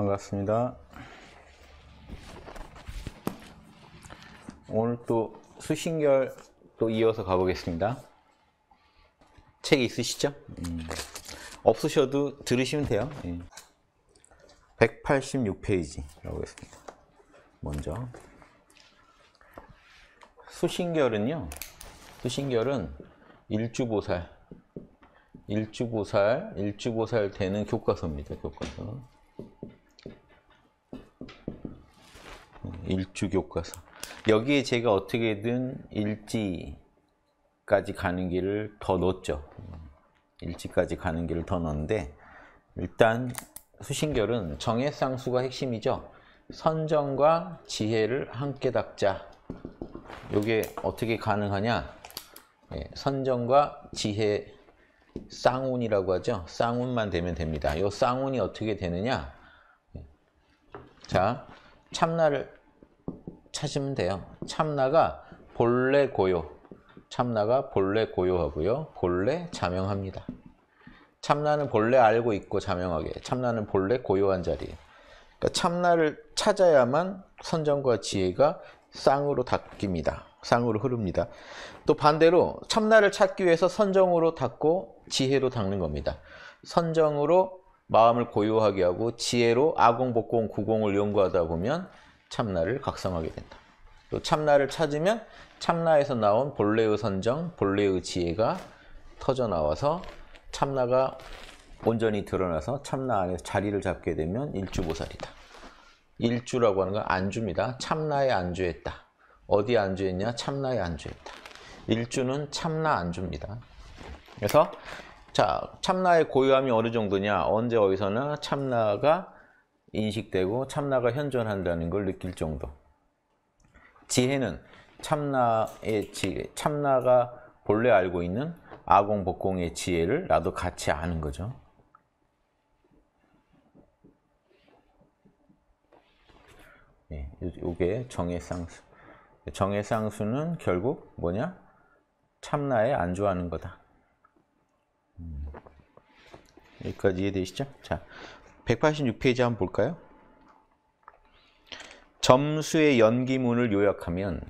반갑습니다. 오늘 또 수신결 또 이어서 가보겠습니다. 책 있으시죠? 음. 없으셔도 들으시면 돼요. 예. 186페이지라고 했습니다. 먼저 수신결은요. 수신결은 일주보살, 일주보살, 일주보살 되는 교과서입니다. 교과서. 일주교과서 여기에 제가 어떻게든 일지까지 가는 길을 더 넣었죠 일지까지 가는 길을 더 넣었는데 일단 수신결은 정해쌍수가 핵심이죠 선정과 지혜를 함께 닦자 이게 어떻게 가능하냐 예, 선정과 지혜 쌍운이라고 하죠 쌍운만 되면 됩니다 이 쌍운이 어떻게 되느냐 예. 자 참나를 찾으면 돼요. 참나가 본래 고요. 참나가 본래 고요하고요. 본래 자명합니다. 참나는 본래 알고 있고 자명하게. 참나는 본래 고요한 자리. 그러니까 참나를 찾아야만 선정과 지혜가 쌍으로 닦입니다. 쌍으로 흐릅니다. 또 반대로 참나를 찾기 위해서 선정으로 닦고 지혜로 닦는 겁니다. 선정으로 마음을 고요하게 하고 지혜로 아공, 복공, 구공을 연구하다 보면 참나를 각성하게 된다. 또 참나를 찾으면 참나에서 나온 본래의 선정, 본래의 지혜가 터져 나와서 참나가 온전히 드러나서 참나 안에서 자리를 잡게 되면 일주보살이다. 일주라고 하는 건 안주입니다. 참나에 안주했다. 어디 안주했냐? 참나에 안주했다. 일주는 참나 안주입니다. 그래서 자 참나의 고요함이 어느 정도냐? 언제 어디서나 참나가 인식되고 참나가 현존한다는 걸 느낄 정도. 지혜는 참나의 지혜, 참나가 본래 알고 있는 아공, 복공의 지혜를 나도 같이 아는 거죠. 예, 요게 정해상수. 정해상수는 결국 뭐냐? 참나에 안주하는 거다. 음. 여기까지 이해되시죠? 자, 186페이지 한번 볼까요? 점수의 연기문을 요약하면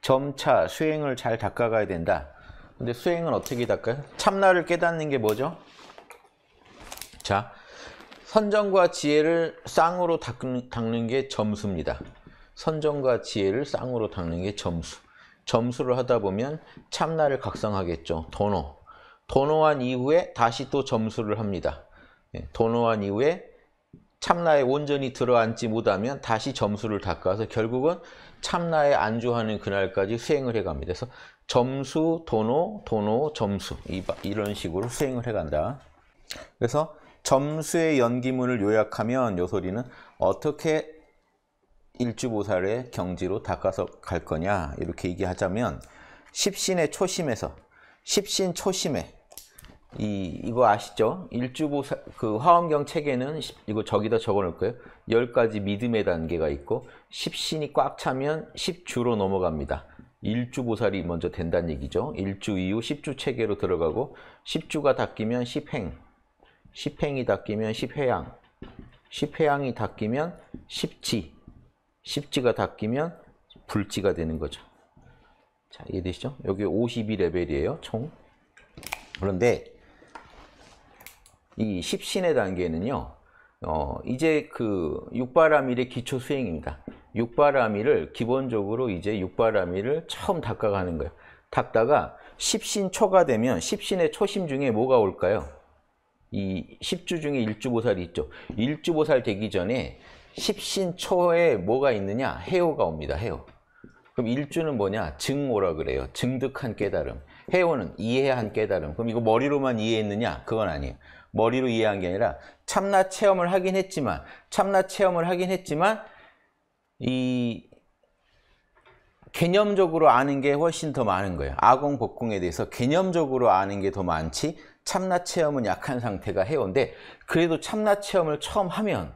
점차 수행을 잘 닦아가야 된다. 근데 수행은 어떻게 닦아요? 참나를 깨닫는 게 뭐죠? 자, 선정과 지혜를 쌍으로 닦는, 닦는 게 점수입니다. 선정과 지혜를 쌍으로 닦는 게 점수. 점수를 하다 보면 참나를 각성하겠죠. 도노. 도노한 이후에 다시 또 점수를 합니다. 예, 도노한 이후에 참나에 온전히 들어앉지 못하면 다시 점수를 닦아서 결국은 참나에 안주하는 그날까지 수행을 해갑니다. 그래서 점수, 도노, 도노, 점수 이런 식으로 수행을 해간다. 그래서 점수의 연기문을 요약하면 요소리는 어떻게 일주보살의 경지로 닦아서 갈 거냐 이렇게 얘기하자면 십신의 초심에서 십신 초심에 이 이거 아시죠? 일주보 사, 그 화엄경 체계는 이거 저기다 적어놓을 거예요. 10가지 믿음의 단계가 있고 10신이 꽉 차면 10주로 넘어갑니다. 일주 보살이 먼저 된다는 얘기죠. 일주 이후 10주 체계로 들어가고 10주가 닦이면 10행, 10행이 닦이면 10회양, 10회양이 닦이면 10지, 10지가 닦이면 불지가 되는 거죠. 자, 이해되시죠? 여기 52레벨이에요, 총. 그런데 이 십신의 단계는요. 어, 이제 그 육바라밀의 기초 수행입니다. 육바라밀을 기본적으로 이제 육바라밀을 처음 닦아가는 거예요. 닦다가 십신초가 되면 십신의 초심 중에 뭐가 올까요? 이십주 중에 일주보살이 있죠. 일주보살 되기 전에 십신초에 뭐가 있느냐? 해오가 옵니다. 해오. 그럼 일주는 뭐냐? 증오라 그래요. 증득한 깨달음. 해오는 이해한 깨달음. 그럼 이거 머리로만 이해했느냐? 그건 아니에요. 머리로 이해한 게 아니라 참나 체험을 하긴 했지만 참나 체험을 하긴 했지만 이 개념적으로 아는 게 훨씬 더 많은 거예요. 아공 복궁에 대해서 개념적으로 아는 게 더 많지 참나 체험은 약한 상태가 해온데 그래도 참나 체험을 처음 하면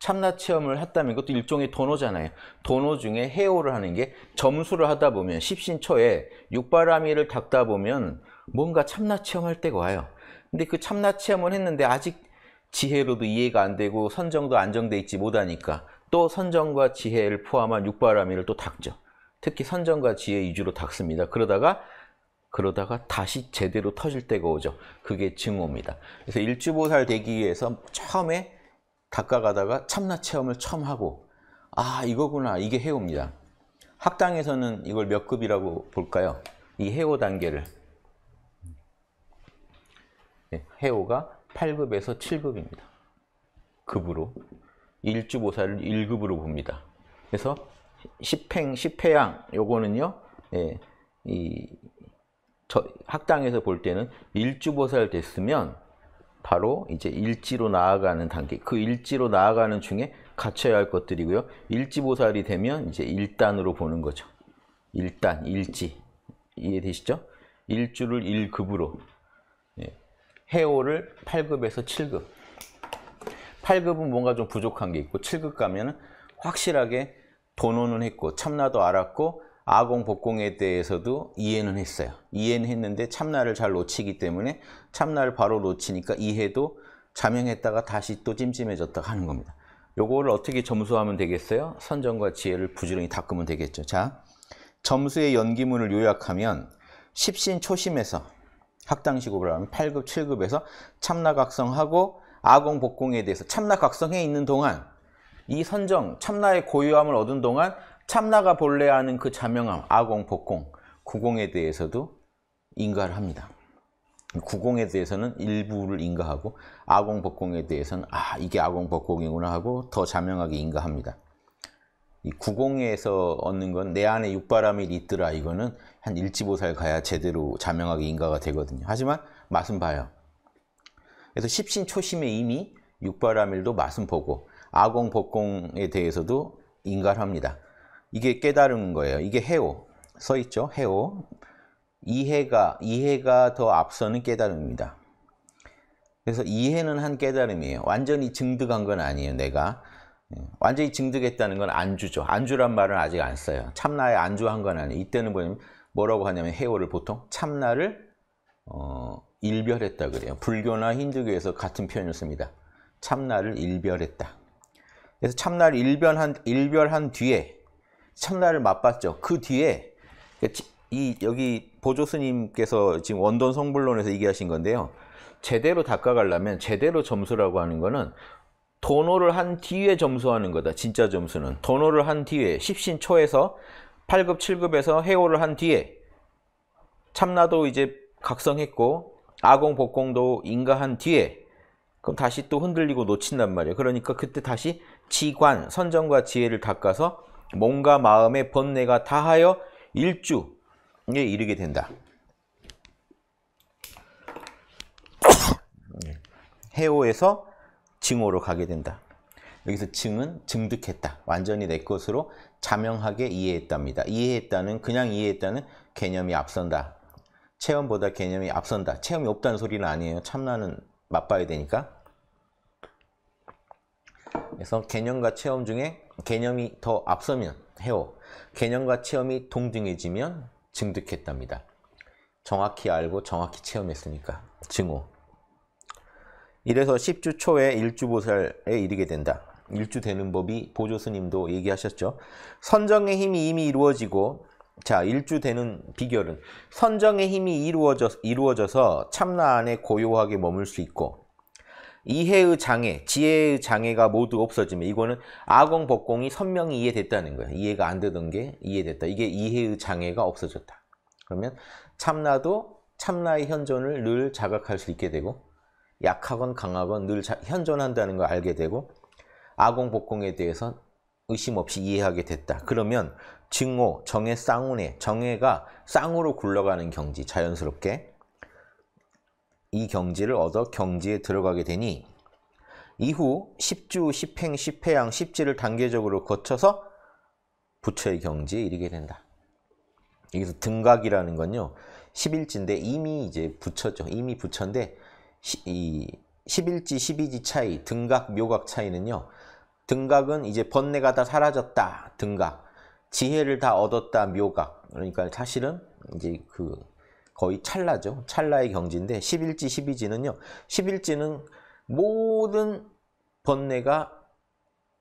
참나 체험을 했다면 이것도 일종의 도노잖아요. 도노 중에 해오를 하는 게 점수를 하다 보면 십신초에 육바라미를 닦다 보면 뭔가 참나 체험할 때가 와요. 근데 그 참나 체험을 했는데 아직 지혜로도 이해가 안 되고 선정도 안정돼 있지 못하니까 또 선정과 지혜를 포함한 육바라밀을 또 닦죠. 특히 선정과 지혜 위주로 닦습니다. 그러다가 그러다가 다시 제대로 터질 때가 오죠. 그게 증오입니다. 그래서 일주보살 되기 위해서 처음에 닦아가다가 참나 체험을 처음 하고 아 이거구나 이게 해오입니다. 학당에서는 이걸 몇 급이라고 볼까요? 이 해오 단계를 예, 해오가 8급에서 7급입니다. 급으로. 일주보살을 1급으로 봅니다. 그래서 10행, 10회양 요거는요. 예, 이 학당에서 볼 때는 일주보살 됐으면 바로 이제 일지로 나아가는 단계. 그 일지로 나아가는 중에 갖춰야 할 것들이고요. 일지보살이 되면 이제 일단으로 보는 거죠. 일단, 일지. 이해되시죠? 일주를 1급으로 해오를 8급에서 7급 8급은 뭔가 좀 부족한 게 있고 7급 가면 확실하게 도노는 했고 참나도 알았고 아공 복공에 대해서도 이해는 했어요. 이해는 했는데 참나를 잘 놓치기 때문에 참나를 바로 놓치니까 이해도 자명했다가 다시 또찜찜해졌다 하는 겁니다. 요거를 어떻게 점수하면 되겠어요? 선정과 지혜를 부지런히 닦으면 되겠죠. 자, 점수의 연기문을 요약하면 십신 초심에서 학당 시급을 하면 8급, 7급에서 참나각성하고 아공, 복공에 대해서 참나각성해 있는 동안 이 선정, 참나의 고유함을 얻은 동안 참나가 본래 하는 그 자명함, 아공, 복공, 구공에 대해서도 인가를 합니다. 구공에 대해서는 일부를 인가하고 아공, 복공에 대해서는 아, 이게 아공, 복공이구나 하고 더 자명하게 인가합니다. 구공에서 얻는 건 내 안에 육바람이 있더라 이거는 한 일지보살 가야 제대로 자명하게 인가가 되거든요. 하지만 맛은 봐요. 그래서 십신초심에 이미 육바람일도 맛은 보고 아공 복공에 대해서도 인가를 합니다. 이게 깨달은 거예요. 이게 해오 써 있죠. 해오 이해가 이해가 더 앞서는 깨달음입니다. 그래서 이해는 한 깨달음이에요. 완전히 증득한 건 아니에요. 내가 예, 완전히 증득했다는 건 안주죠. 안주란 말은 아직 안 써요. 참나에 안주한 건 아니에요. 이때는 뭐냐면 뭐라고 하냐면 해오를 보통 참나를 어, 일별했다 그래요. 불교나 힌두교에서 같은 표현을 씁니다. 참나를 일별했다. 그래서 참나를 일별한, 일별한 뒤에 참나를 맛봤죠. 그 뒤에 그러니까 이 여기 보조 스님께서 지금 원돈 성불론에서 얘기하신 건데요. 제대로 닦아가려면 제대로 점수라고 하는 거는 도노를 한 뒤에 점수하는 거다. 진짜 점수는. 도노를 한 뒤에 10신초에서 8급, 7급에서 해오를 한 뒤에 참나도 이제 각성했고 아공, 복공도 인가한 뒤에 그럼 다시 또 흔들리고 놓친단 말이에요. 그러니까 그때 다시 지관, 선정과 지혜를 닦아서 몸과 마음의 번뇌가 다하여 일주에 이르게 된다. 예. 해오에서 증오로 가게 된다. 여기서 증은 증득했다. 완전히 내 것으로 자명하게 이해했답니다. 이해했다는 그냥 이해했다는 개념이 앞선다. 체험보다 개념이 앞선다. 체험이 없다는 소리는 아니에요. 참나는 맛봐야 되니까. 그래서 개념과 체험 중에 개념이 더 앞서면 해오. 개념과 체험이 동등해지면 증득했답니다. 정확히 알고 정확히 체험했으니까 증오. 이래서 10주 초에 일주보살에 이르게 된다. 일주 되는 법이 보조스님도 얘기하셨죠. 선정의 힘이 이미 이루어지고 자, 일주 되는 비결은 선정의 힘이 이루어져, 이루어져서 참나 안에 고요하게 머물 수 있고 이해의 장애, 지혜의 장애가 모두 없어지면 이거는 아공, 법공이 선명히 이해됐다는 거예요. 이해가 안 되던 게 이해됐다. 이게 이해의 장애가 없어졌다. 그러면 참나도 참나의 현존을 늘 자각할 수 있게 되고 약하건 강하건 늘 현존한다는 걸 알게 되고 아공 복공에 대해서 의심 없이 이해하게 됐다. 그러면 증오, 정의 쌍운에 정해가 쌍으로 굴러가는 경지 자연스럽게 이 경지를 얻어 경지에 들어가게 되니 이후 10주, 10행, 10회양, 10지를 단계적으로 거쳐서 부처의 경지에 이르게 된다. 여기서 등각이라는 건요. 11지인데 이미 이제 부처죠. 이미 부처인데 이 11지, 12지 차이, 등각, 묘각 차이는요. 등각은 이제 번뇌가 다 사라졌다, 등각. 지혜를 다 얻었다, 묘각. 그러니까 사실은 이제 그 거의 찰나죠. 찰나의 경지인데 11지, 12지는요. 11지는 모든 번뇌가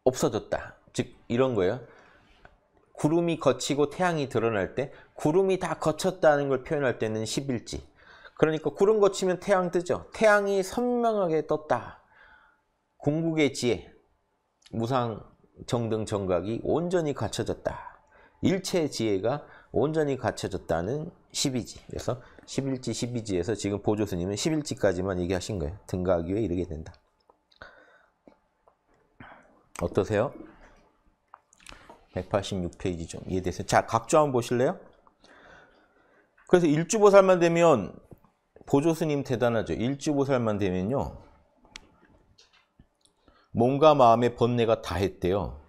없어졌다. 즉 이런 거예요. 구름이 거치고 태양이 드러날 때 구름이 다 거쳤다는 걸 표현할 때는 11지. 그러니까 구름 거치면 태양 뜨죠. 태양이 선명하게 떴다. 궁극의 지혜, 무상 정등 정각이 온전히 갖춰졌다. 일체의 지혜가 온전히 갖춰졌다는 12지. 그래서 11지, 12지에서 지금 보조스님은 11지까지만 얘기하신 거예요. 등가기에 이르게 된다. 어떠세요? 186페이지 좀 이해되세요? 자, 각주 한번 보실래요? 그래서 일주보살만 되면 보조스님 대단하죠. 일주보살만 되면요. 몸과 마음의 번뇌가 다 했대요.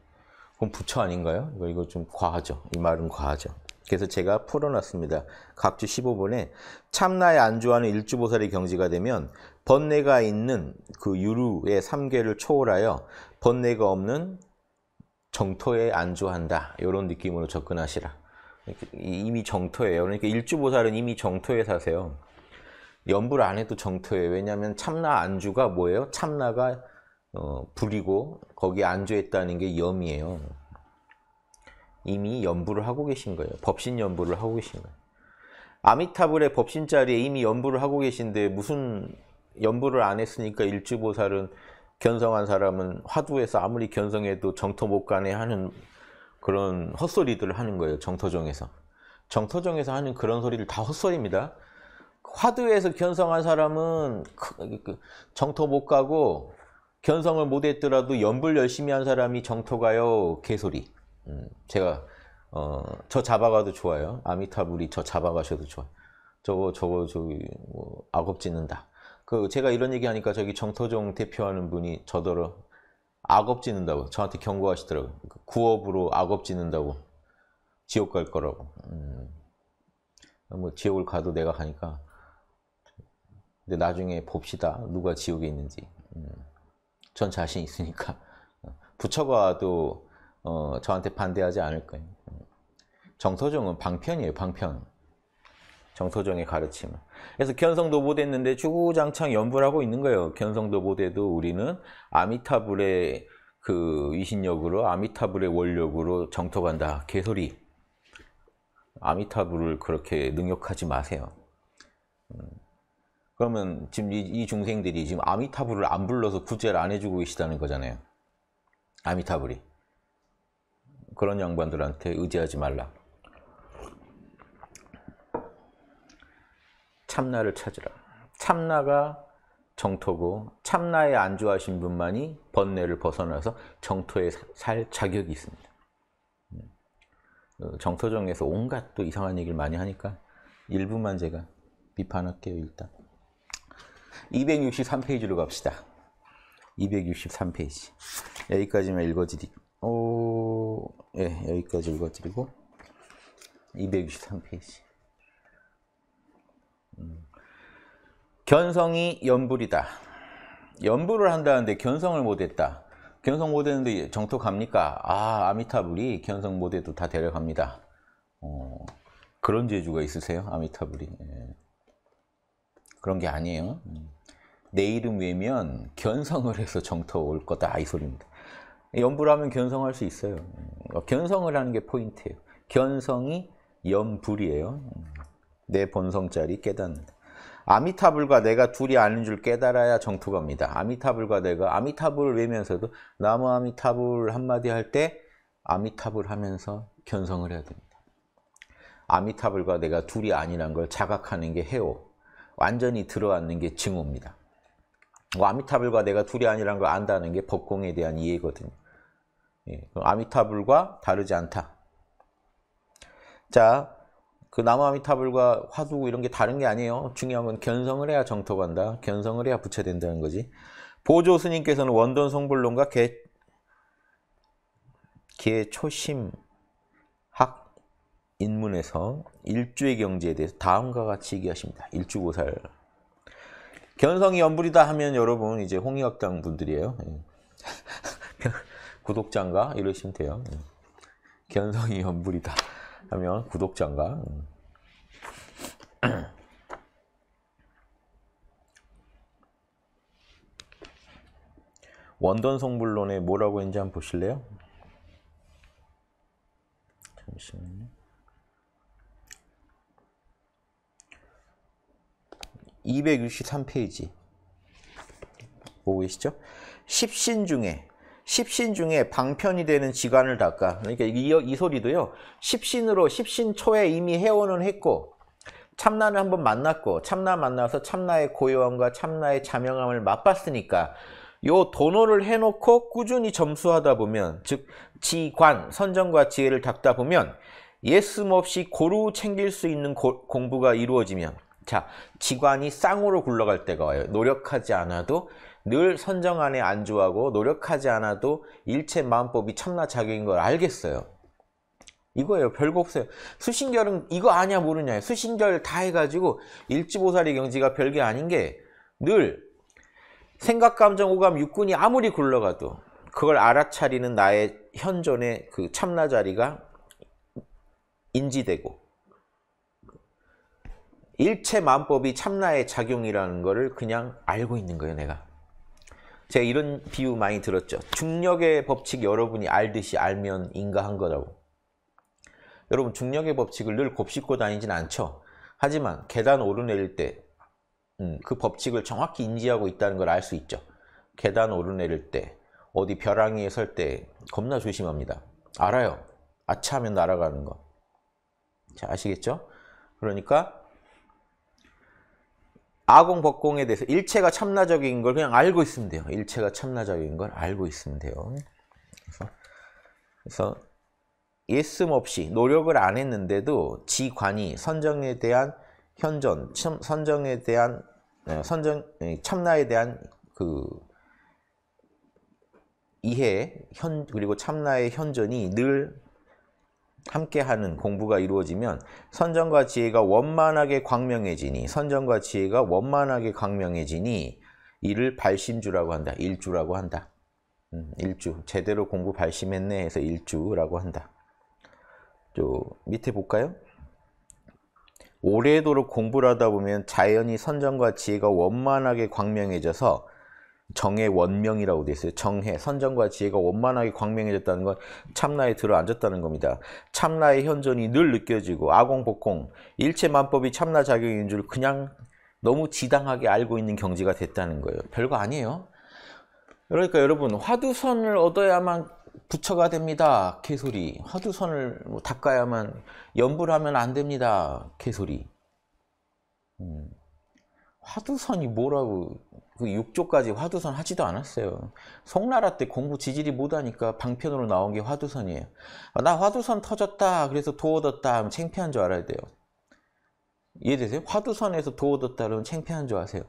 그럼 부처 아닌가요? 이거, 이거 좀 과하죠. 이 말은 과하죠. 그래서 제가 풀어놨습니다. 각주 15번에 참나에 안주하는 일주보살의 경지가 되면 번뇌가 있는 그 유루의 삼계를 초월하여 번뇌가 없는 정토에 안주한다. 이런 느낌으로 접근하시라. 이미 정토예요. 그러니까 일주보살은 이미 정토에 사세요. 염불 안 해도 정토예요. 왜냐하면 참나 안주가 뭐예요? 참나가 어, 불이고 거기 안주했다는 게 염이에요. 이미 염불을 하고 계신 거예요. 법신 염불을 하고 계신 거예요. 아미타불의 법신 자리에 이미 염불을 하고 계신데 무슨 염불을 안 했으니까 일주보살은 견성한 사람은 화두에서 아무리 견성해도 정토 못 가네 하는 그런 헛소리들을 하는 거예요. 정토정에서. 정토정에서 하는 그런 소리를 다 헛소리입니다. 화두에서 견성한 사람은 그, 그, 정토 못 가고 견성을 못 했더라도 연불 열심히 한 사람이 정토 가요 개소리 음, 제가 어, 저 잡아가도 좋아요 아미타불이 저 잡아가셔도 좋아 저거 저거 저기 뭐, 악업 짓는다 그 제가 이런 얘기 하니까 저기 정토종 대표하는 분이 저더러 악업 짓는다고 저한테 경고하시더라고 그 구업으로 악업 짓는다고 지옥 갈 거라고 음, 뭐 지옥을 가도 내가 가니까 근데 나중에 봅시다. 누가 지옥에 있는지. 음, 전 자신 있으니까. 어. 부처가도 어, 저한테 반대하지 않을 거예요. 음. 정서정은 방편이에요, 방편. 정서정의 가르침. 그래서 견성도 보됐는데 주구장창 연불하고 있는 거예요. 견성도 보대도 우리는 아미타불의 그 위신력으로 아미타불의 원력으로 정토간다. 개소리. 아미타불을 그렇게 능욕하지 마세요. 음. 그러면 지금 이, 이 중생들이 지금 아미타불을 안 불러서 구제를 안 해주고 계시다는 거잖아요. 아미타불이. 그런 양반들한테 의지하지 말라. 참나를 찾으라. 참나가 정토고 참나에 안주하신 분만이 번뇌를 벗어나서 정토에 살 자격이 있습니다. 음. 정토정에서 온갖 또 이상한 얘기를 많이 하니까 일부만 제가 비판할게요, 일단. 263페이지로 갑시다. 263페이지. 여기까지만 읽어드리고, 오, 예, 여기까지 읽어드리고, 263페이지. 음. 견성이 연불이다. 연불을 한다는데 견성을 못했다. 견성 못했는데 정토 갑니까? 아, 아미타불이 견성 못해도 다 데려갑니다. 어, 그런 재주가 있으세요? 아미타불이. 예. 그런 게 아니에요. 음. 내 이름 외면 견성을 해서 정터 올 거다 이 소리입니다. 연불하면 견성할 수 있어요. 음, 견성을 하는 게 포인트예요. 견성이 연불이에요. 음, 내 본성짜리 깨닫는 아미타불과 내가 둘이 아는 줄 깨달아야 정토갑니다. 아미타불과 내가 아미타불을 외면서도 나무 아미타불 한마디 할 때 아미타불 하면서 견성을 해야 됩니다. 아미타불과 내가 둘이 아니란 걸 자각하는 게 해오. 완전히 들어왔는게 증오입니다. 뭐 아미타불과 내가 둘이 아니라는 걸 안다는 게 법공에 대한 이해거든요. 예, 아미타불과 다르지 않다. 자, 그 남아미타불과 화두 이런 게 다른 게 아니에요. 중요한 건 견성을 해야 정토간다. 견성을 해야 부채된다는 거지. 보조 스님께서는 원돈 성불론과 개, 개 초심 인문에서 일주의 경지에 대해서 다음과 같이 얘기하십니다. 일주고살. 견성이 연불이다 하면 여러분 이제 홍의학당 분들이에요. 예. 구독자인가? 이러시면 돼요. 예. 견성이 연불이다 하면 구독자인가? 음. 원돈 성불론에 뭐라고 했는지 한번 보실래요? 잠시만요. 263페이지 보고 계시죠? 십신 중에 십신 중에 방편이 되는 지관을 닦아. 그러니까 이, 이 소리도요. 십신으로 십신 초에 이미 해원은 했고 참나를 한번 만났고 참나 만나서 참나의 고요함과 참나의 자명함을 맛봤으니까 요 도노를 해놓고 꾸준히 점수하다 보면 즉 지관, 선정과 지혜를 닦다 보면 예슴 없이 고루 챙길 수 있는 고, 공부가 이루어지면 자, 기관이 쌍으로 굴러갈 때가 와요. 노력하지 않아도 늘 선정 안에 안주하고 노력하지 않아도 일체 마음법이 참나 작용인 걸 알겠어요. 이거예요. 별거 없어요. 수신결은 이거 아냐 모르냐. 수신결 다 해가지고 일지보살의 경지가 별게 아닌 게 늘 생각, 감정, 오감, 육군이 아무리 굴러가도 그걸 알아차리는 나의 현존의 그 참나 자리가 인지되고 일체 만법이 참나의 작용이라는 것을 그냥 알고 있는 거예요, 내가. 제가 이런 비유 많이 들었죠. 중력의 법칙 여러분이 알듯이 알면 인가한 거라고. 여러분 중력의 법칙을 늘 곱씹고 다니진 않죠. 하지만 계단 오르내릴 때그 음, 그 법칙을 정확히 인지하고 있다는 걸 알 수 있죠. 계단 오르내릴 때 어디 벼랑이에 설 때 겁나 조심합니다. 알아요. 아차하면 날아가는 거. 자 아시겠죠? 그러니까 아공 법공에 대해서 일체가 참나적인 걸 그냥 알고 있으면 돼요. 일체가 참나적인 걸 알고 있으면 돼요. 그래서, 그래서 예씀 없이 노력을 안 했는데도 지관이 선정에 대한 현전, 참, 선정에 대한 어, 선정 참나에 대한 그 이해 현 그리고 참나의 현전이 늘 함께하는 공부가 이루어지면 선정과 지혜가 원만하게 광명해지니 선정과 지혜가 원만하게 광명해지니 이를 발심주라고 한다. 일주라고 한다. 음, 일주 제대로 공부 발심했네 해서 일주라고 한다. 저 밑에 볼까요? 오래도록 공부를 하다 보면 자연히 선정과 지혜가 원만하게 광명해져서 정의 원명이라고 되어 있어요. 정해, 선정과 지혜가 원만하게 광명해졌다는 건 참나에 들어앉았다는 겁니다. 참나의 현존이 늘 느껴지고 아공복공, 일체만법이 참나 작용인 줄 그냥 너무 지당하게 알고 있는 경지가 됐다는 거예요. 별거 아니에요. 그러니까 여러분 화두선을 얻어야만 부처가 됩니다. 개소리. 화두선을 뭐 닦아야만 염불하면 안 됩니다. 개소리. 음. 화두선이 뭐라고 그 6조까지 화두선 하지도 않았어요. 송나라 때 공부 지질이 못하니까 방편으로 나온 게 화두선이에요. 아, 나 화두선 터졌다. 그래서 도 얻었다. 하면 창피한 줄 알아야 돼요. 이해되세요? 화두선에서 도 얻었다. 그러면 창피한 줄 아세요.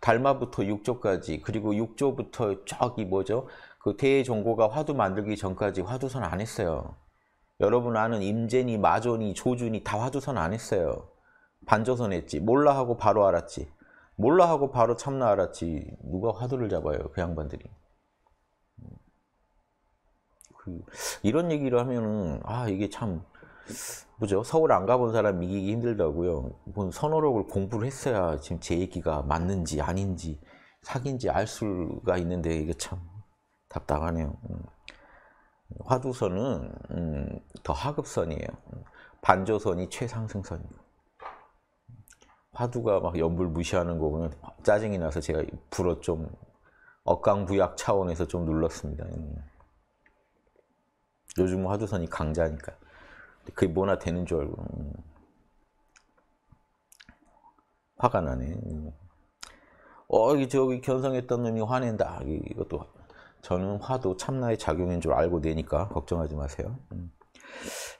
달마부터 6조까지 그리고 6조부터 저기 뭐죠? 그 대종고가 화두 만들기 전까지 화두선 안 했어요. 여러분 아는 임제니마조니 조준이 다 화두선 안 했어요. 반조선 했지. 몰라 하고 바로 알았지. 몰라 하고 바로 참나 알았지 누가 화두를 잡아요 그 양반들이 그 이런 얘기를 하면은 아 이게 참 뭐죠 서울 안 가본 사람 이기기 힘들다고요 뭔선호록을 공부를 했어야 지금 제 얘기가 맞는지 아닌지 사귄지알 수가 있는데 이게 참 답답하네요 화두선은 음, 더 하급선이에요 반조선이 최상승선이에요 화두가 막연불 무시하는 거 보면 짜증이 나서 제가 불어 좀 억강부약 차원에서 좀 눌렀습니다. 음. 요즘 화두선이 강자니까 그게 뭐나 되는 줄 알고 음. 화가 나네. 음. 어, 저기 견성했던 놈이 화낸다. 이것도 저는 화도 참나의 작용인 줄 알고 내니까 걱정하지 마세요.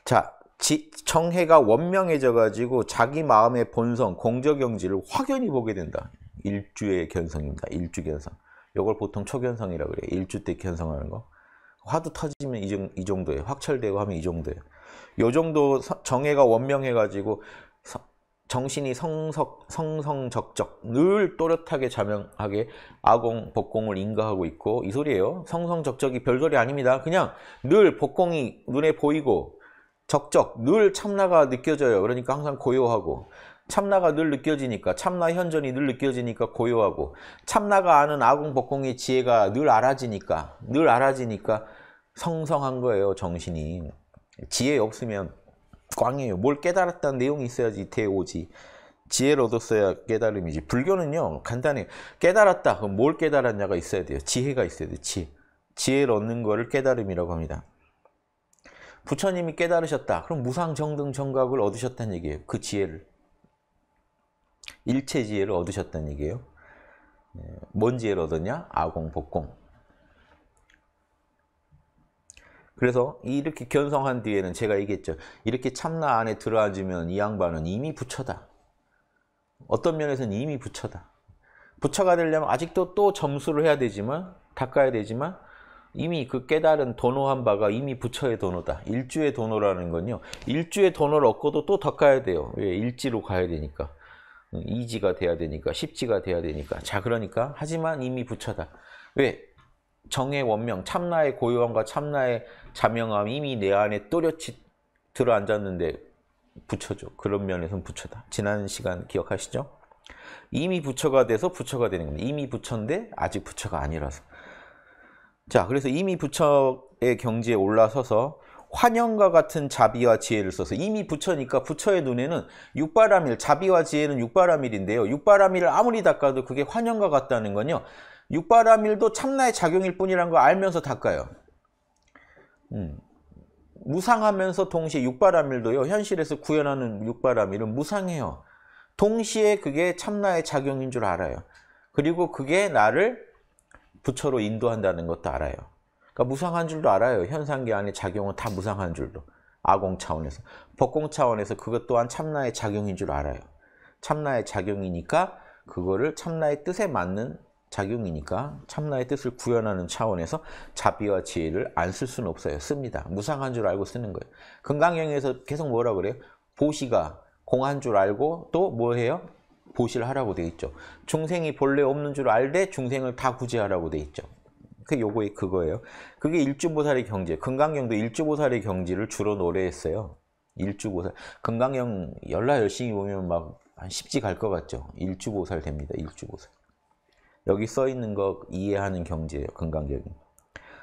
자, 지, 정해가 원명해져 가지고 자기 마음의 본성, 공적경지를 확연히 보게 된다. 일주의 견성입니다. 일주 견성. 이걸 보통 초견성이라 그래요. 일주 때 견성하는 거. 화두 터지면 이, 이 정도예요. 확철되고 하면 이 정도예요. 요 정도 정해가 원명해 가지고 정신이 성석, 성성적적 늘 또렷하게 자명하게 아공, 복공을 인가하고 있고 이 소리예요. 성성적적이 별소리 아닙니다. 그냥 늘 복공이 눈에 보이고 적적, 늘 참나가 느껴져요. 그러니까 항상 고요하고 참나가 늘 느껴지니까 참나 현전이 늘 느껴지니까 고요하고 참나가 아는 아공 복공의 지혜가 늘 알아지니까 늘 알아지니까 성성한 거예요 정신이 지혜 없으면 꽝이에요 뭘 깨달았다는 내용이 있어야지 대오지 지혜를 얻었어야 깨달음이지 불교는요 간단해 깨달았다 그럼 뭘 깨달았냐가 있어야 돼요 지혜가 있어야 돼 지혜 지혜를 얻는 거를 깨달음이라고 합니다 부처님이 깨달으셨다. 그럼 무상정등 정각을 얻으셨다는 얘기예요. 그 지혜를. 일체 지혜를 얻으셨다는 얘기예요. 예, 뭔 지혜를 얻었냐? 아공, 복공. 그래서 이렇게 견성한 뒤에는 제가 얘기했죠. 이렇게 참나 안에 들어앉으면 이 양반은 이미 부처다. 어떤 면에서는 이미 부처다. 부처가 되려면 아직도 또 점수를 해야 되지만, 닦아야 되지만 이미 그 깨달은 도노한 바가 이미 부처의 도노다. 일주의 도노라는 건요. 일주의 도노를 얻고도 또 닦아야 돼요. 왜? 예, 일지로 가야 되니까. 음, 이지가 돼야 되니까. 십지가 돼야 되니까. 자, 그러니까 하지만 이미 부처다. 왜? 정의 원명, 참나의 고요함과 참나의 자명함 이미 내 안에 또렷이 들어앉았는데 부처죠. 그런 면에서는 부처다. 지난 시간 기억하시죠? 이미 부처가 돼서 부처가 되는 겁니다. 이미 부처인데 아직 부처가 아니라서. 자, 그래서 이미 부처의 경지에 올라서서 환영과 같은 자비와 지혜를 써서 이미 부처니까 부처의 눈에는 육바라밀, 자비와 지혜는 육바라밀인데요. 육바라밀을 아무리 닦아도 그게 환영과 같다는 건요. 육바라밀도 참나의 작용일 뿐이란 걸 알면서 닦아요. 음. 무상하면서 동시에 육바라밀도요. 현실에서 구현하는 육바라밀은 무상해요. 동시에 그게 참나의 작용인 줄 알아요. 그리고 그게 나를 부처로 인도한다는 것도 알아요. 그러니까 무상한 줄도 알아요. 현상계안의 작용은 다 무상한 줄도. 아공 차원에서. 법공 차원에서 그것 또한 참나의 작용인 줄 알아요. 참나의 작용이니까 그거를 참나의 뜻에 맞는 작용이니까 참나의 뜻을 구현하는 차원에서 자비와 지혜를 안 쓸 수는 없어요. 씁니다. 무상한 줄 알고 쓰는 거예요. 금강경에서 계속 뭐라 그래요? 보시가 공한 줄 알고 또 뭐 해요? 보시를 하라고 돼 있죠. 중생이 본래 없는 줄 알되 중생을 다 구제하라고 돼 있죠. 그요거의 그거예요. 그게 일주보살의 경지. 금강경도 일주보살의 경지를 주로 노래했어요. 일주보살. 금강경 열라 열심히 보면 막한 십지 갈 것 같죠. 일주보살 됩니다. 일주보살. 여기 써 있는 거 이해하는 경지예요. 금강경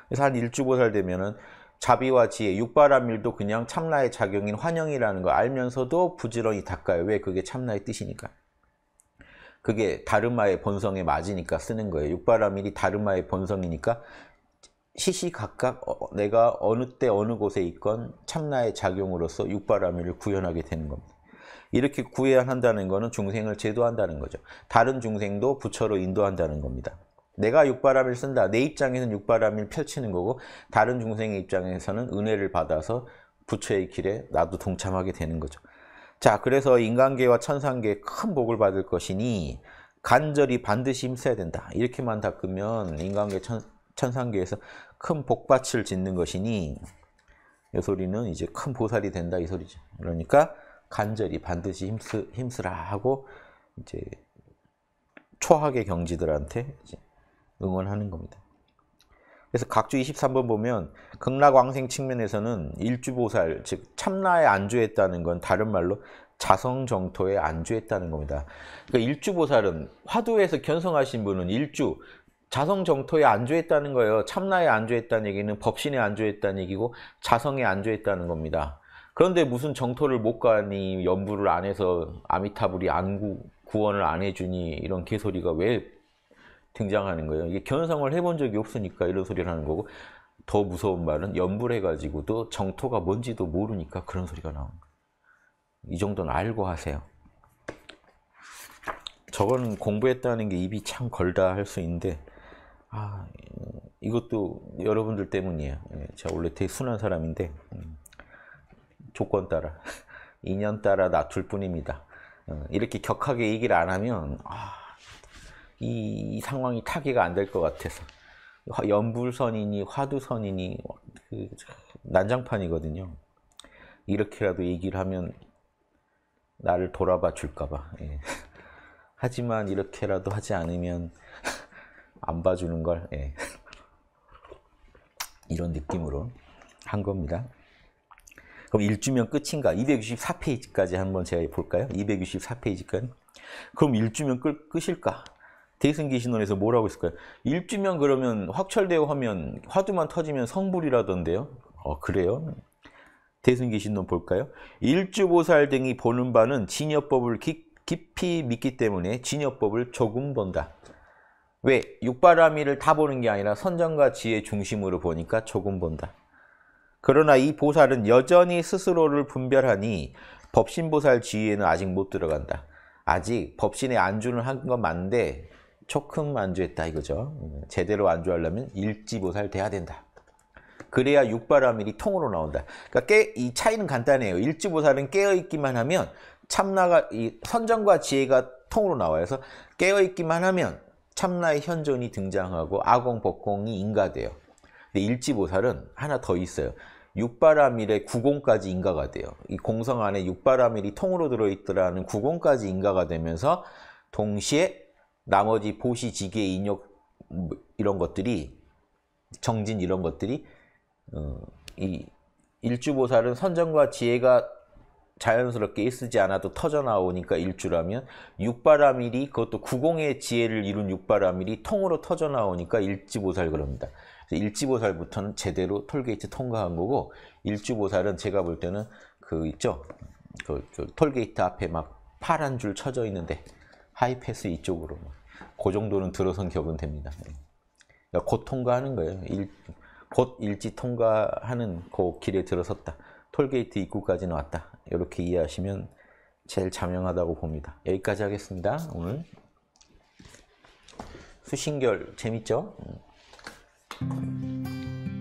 그래서 한 일주보살 되면은 자비와 지혜, 육바라밀도 그냥 참나의 작용인 환영이라는 걸 알면서도 부지런히 닦아요. 왜? 그게 참나의 뜻이니까. 그게 다르마의 본성에 맞으니까 쓰는 거예요. 육바라밀이 다르마의 본성이니까 시시각각 어, 내가 어느 때 어느 곳에 있건 참나의 작용으로서 육바라밀을 구현하게 되는 겁니다. 이렇게 구현한다는 것은 중생을 제도한다는 거죠. 다른 중생도 부처로 인도한다는 겁니다. 내가 육바람을 쓴다. 내 입장에서는 육바람을 펼치는 거고 다른 중생의 입장에서는 은혜를 받아서 부처의 길에 나도 동참하게 되는 거죠. 자, 그래서 인간계와 천상계에 큰 복을 받을 것이니 간절히 반드시 힘써야 된다. 이렇게만 닦으면 인간계 천, 천상계에서 큰 복밭을 짓는 것이니 이 소리는 이제 큰 보살이 된다 이 소리죠. 그러니까 간절히 반드시 힘쓰, 힘쓰라 하고 이제 초학의 경지들한테 이제 응원하는 겁니다. 그래서 각주 23번 보면 극락왕생 측면에서는 일주보살 즉 참나에 안주했다는 건 다른 말로 자성정토에 안주했다는 겁니다. 그러니까 일주보살은 화두에서 견성하신 분은 일주 자성정토에 안주했다는 거예요. 참나에 안주했다는 얘기는 법신에 안주했다는 얘기고 자성에 안주했다는 겁니다. 그런데 무슨 정토를 못 가니 연부를 안 해서 아미타불이 안 구, 구원을 안 해주니 이런 개소리가 왜 등장하는 거예요. 이게 견성을 해본 적이 없으니까 이런 소리를 하는 거고 더 무서운 말은 연불해가지고도 정토가 뭔지도 모르니까 그런 소리가 나오는 거예요. 이 정도는 알고 하세요. 저거는 공부했다는 게 입이 참 걸다 할 수 있는데 아, 이것도 여러분들 때문이에요. 예, 제가 원래 되게 순한 사람인데 음, 조건 따라 인연 따라 나툴 뿐입니다. 어, 이렇게 격하게 얘기를 안 하면 아, 이, 이 상황이 타개가 안 될 것 같아서 연불선이니 화두선이니 그 난장판이거든요. 이렇게라도 얘기를 하면 나를 돌아봐 줄까봐. 예. 하지만 이렇게라도 하지 않으면 안 봐주는 걸 예. 이런 느낌으로 한 겁니다. 그럼 일주면 끝인가? 264페이지까지 한번 제가 볼까요? 264페이지까지. 그럼 일주면 끝, 끝일까? 대승기 신원에서 뭐라고 있을까요? 일주면 그러면 확철대어 하면 화두만 터지면 성불이라던데요. 어 그래요? 대승기 신론 볼까요? 일주보살 등이 보는 바는 진여법을 깊이 믿기 때문에 진여법을 조금 본다. 왜? 육바라밀를다 보는 게 아니라 선정과 지혜 중심으로 보니까 조금 본다. 그러나 이 보살은 여전히 스스로를 분별하니 법신보살 지위에는 아직 못 들어간다. 아직 법신에 안주는 한 건 맞는데 조금 안주했다 이거죠. 음, 제대로 안주하려면 일지보살 돼야 된다. 그래야 육바라밀이 통으로 나온다. 그러니까 깨, 이 차이는 간단해요. 일지보살은 깨어있기만 하면 참나가 이 선정과 지혜가 통으로 나와요. 그래서 깨어있기만 하면 참나의 현존이 등장하고 아공, 법공이 인가돼요. 근데 일지보살은 하나 더 있어요. 육바라밀의 구공까지 인가가 돼요. 이 공성 안에 육바라밀이 통으로 들어있더라는 구공까지 인가가 되면서 동시에 나머지 보시, 지게, 인욕 뭐 이런 것들이 정진 이런 것들이 어, 이 일주보살은 선정과 지혜가 자연스럽게 쓰지 않아도 터져나오니까 일주라면 육바라밀이 그것도 구공의 지혜를 이룬 육바라밀이 통으로 터져나오니까 일지보살 그럽니다. 일지보살부터는 제대로 톨게이트 통과한 거고 일주보살은 제가 볼 때는 그 있죠. 그, 그 톨게이트 앞에 막 파란 줄 쳐져 있는데 하이패스 이쪽으로 막그 정도는 들어선 격은 됩니다. 네. 그러니까 곧 통과하는 거예요. 일, 곧 일지 통과하는 그 길에 들어섰다. 톨게이트 입구까지는 왔다. 이렇게 이해하시면 제일 자명하다고 봅니다. 여기까지 하겠습니다. 오늘 수신결 재밌죠? 음.